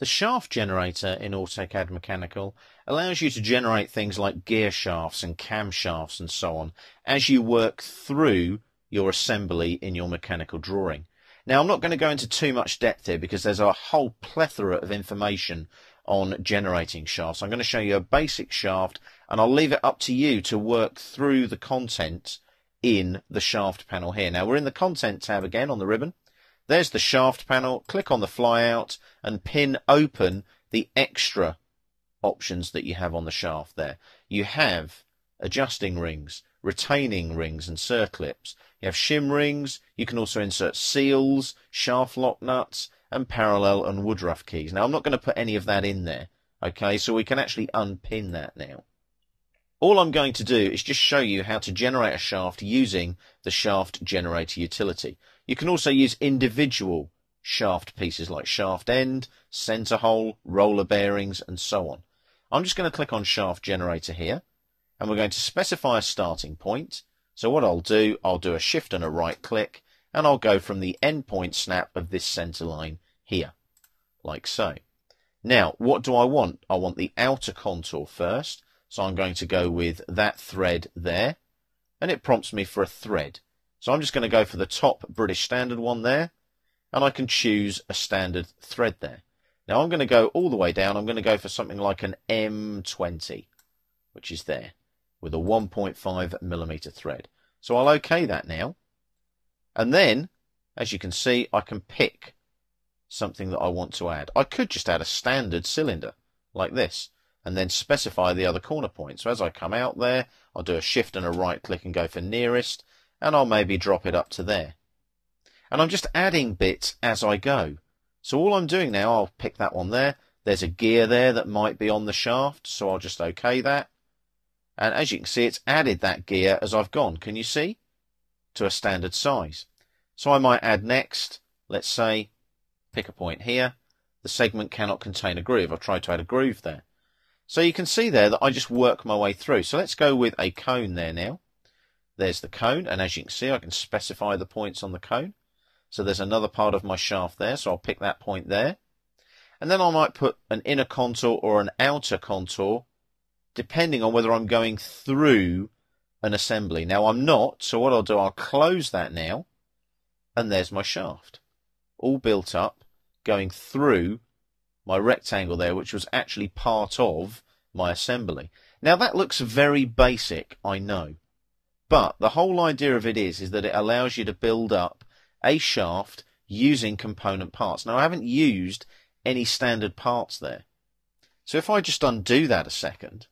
The shaft generator in AutoCAD Mechanical allows you to generate things like gear shafts and cam shafts and so on as you work through your assembly in your mechanical drawing. Now I'm not going to go into too much depth here because there's a whole plethora of information on generating shafts. I'm going to show you a basic shaft and I'll leave it up to you to work through the content in the shaft panel here. Now we're in the content tab again on the ribbon there's the shaft panel. Click on the flyout and pin open the extra options that you have on the shaft there. You have adjusting rings, retaining rings and circlips. You have shim rings. You can also insert seals, shaft lock nuts, and parallel and woodruff keys. Now, I'm not going to put any of that in there. Okay, so we can actually unpin that now. All I'm going to do is just show you how to generate a shaft using the shaft generator utility. You can also use individual shaft pieces like shaft end, center hole, roller bearings, and so on. I'm just going to click on shaft generator here, and we're going to specify a starting point. So what I'll do, I'll do a shift and a right click, and I'll go from the endpoint snap of this center line here, like so. Now, what do I want? I want the outer contour first, so I'm going to go with that thread there, and it prompts me for a thread. So I'm just going to go for the top British standard one there, and I can choose a standard thread there. Now I'm going to go all the way down. I'm going to go for something like an M20, which is there, with a 1.5 millimeter thread. So I'll OK that now. And then, as you can see, I can pick something that I want to add. I could just add a standard cylinder like this and then specify the other corner point. So as I come out there, I'll do a shift and a right click and go for nearest and I'll maybe drop it up to there. And I'm just adding bits as I go. So all I'm doing now, I'll pick that one there. There's a gear there that might be on the shaft, so I'll just OK that. And as you can see, it's added that gear as I've gone. Can you see? To a standard size. So I might add next, let's say, pick a point here. The segment cannot contain a groove. I've tried to add a groove there. So you can see there that I just work my way through. So let's go with a cone there now. There's the cone, and as you can see, I can specify the points on the cone. So there's another part of my shaft there, so I'll pick that point there. And then I might put an inner contour or an outer contour, depending on whether I'm going through an assembly. Now I'm not, so what I'll do, I'll close that now, and there's my shaft. All built up, going through my rectangle there, which was actually part of my assembly. Now that looks very basic, I know, but the whole idea of it is, is that it allows you to build up a shaft using component parts. Now I haven't used any standard parts there. So if I just undo that a second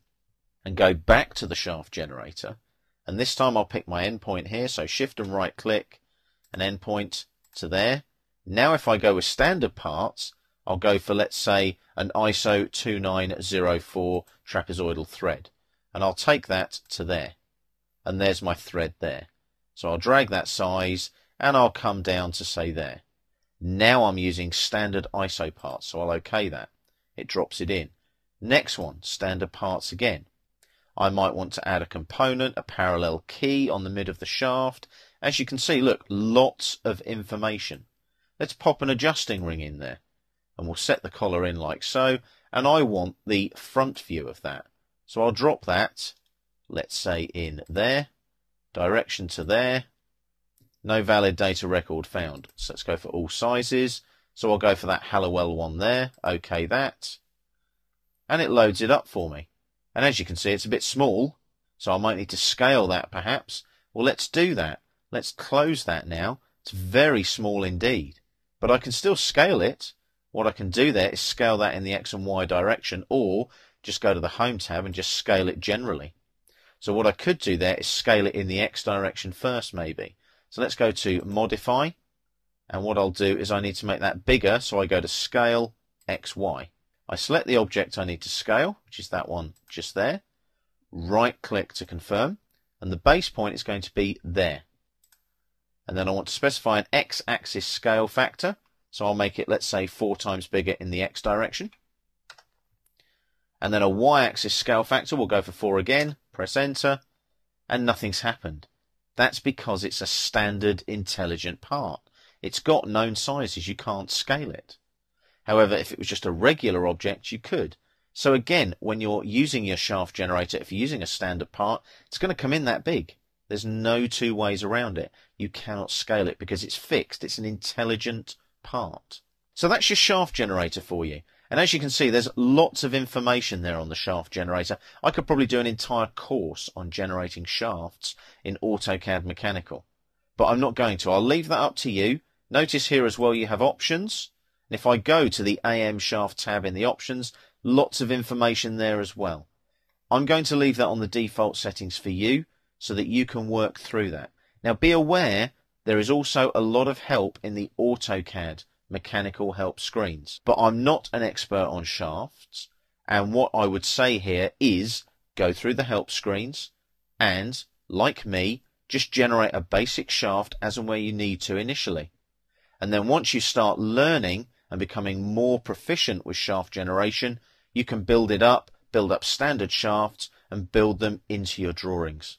and go back to the shaft generator, and this time I'll pick my endpoint here, so shift and right click, an endpoint to there. Now if I go with standard parts, I'll go for, let's say, an ISO 2904 trapezoidal thread. And I'll take that to there and there's my thread there. So I'll drag that size and I'll come down to say there. Now I'm using standard ISO parts, so I'll OK that. It drops it in. Next one, standard parts again. I might want to add a component, a parallel key on the mid of the shaft. As you can see, look, lots of information. Let's pop an adjusting ring in there. And we'll set the collar in like so. And I want the front view of that. So I'll drop that let's say in there, direction to there, no valid data record found. So let's go for all sizes. So I'll go for that Hallowell one there, OK that, and it loads it up for me. And as you can see, it's a bit small, so I might need to scale that perhaps. Well, let's do that. Let's close that now. It's very small indeed, but I can still scale it. What I can do there is scale that in the X and Y direction or just go to the Home tab and just scale it generally. So what I could do there is scale it in the X direction first maybe. So let's go to modify and what I'll do is I need to make that bigger so I go to scale XY. I select the object I need to scale which is that one just there. Right click to confirm and the base point is going to be there. And then I want to specify an X axis scale factor so I'll make it let's say four times bigger in the X direction. And then a Y axis scale factor, we'll go for 4 again, Press enter, and nothing's happened. That's because it's a standard intelligent part. It's got known sizes, you can't scale it. However, if it was just a regular object, you could. So again, when you're using your shaft generator, if you're using a standard part, it's going to come in that big. There's no two ways around it. You cannot scale it because it's fixed. It's an intelligent part. So that's your shaft generator for you. And as you can see, there's lots of information there on the shaft generator. I could probably do an entire course on generating shafts in AutoCAD Mechanical, but I'm not going to. I'll leave that up to you. Notice here as well you have options. And if I go to the AM shaft tab in the options, lots of information there as well. I'm going to leave that on the default settings for you so that you can work through that. Now be aware there is also a lot of help in the AutoCAD mechanical help screens. But I'm not an expert on shafts, and what I would say here is go through the help screens and, like me, just generate a basic shaft as and where you need to initially. And then once you start learning and becoming more proficient with shaft generation, you can build it up, build up standard shafts, and build them into your drawings.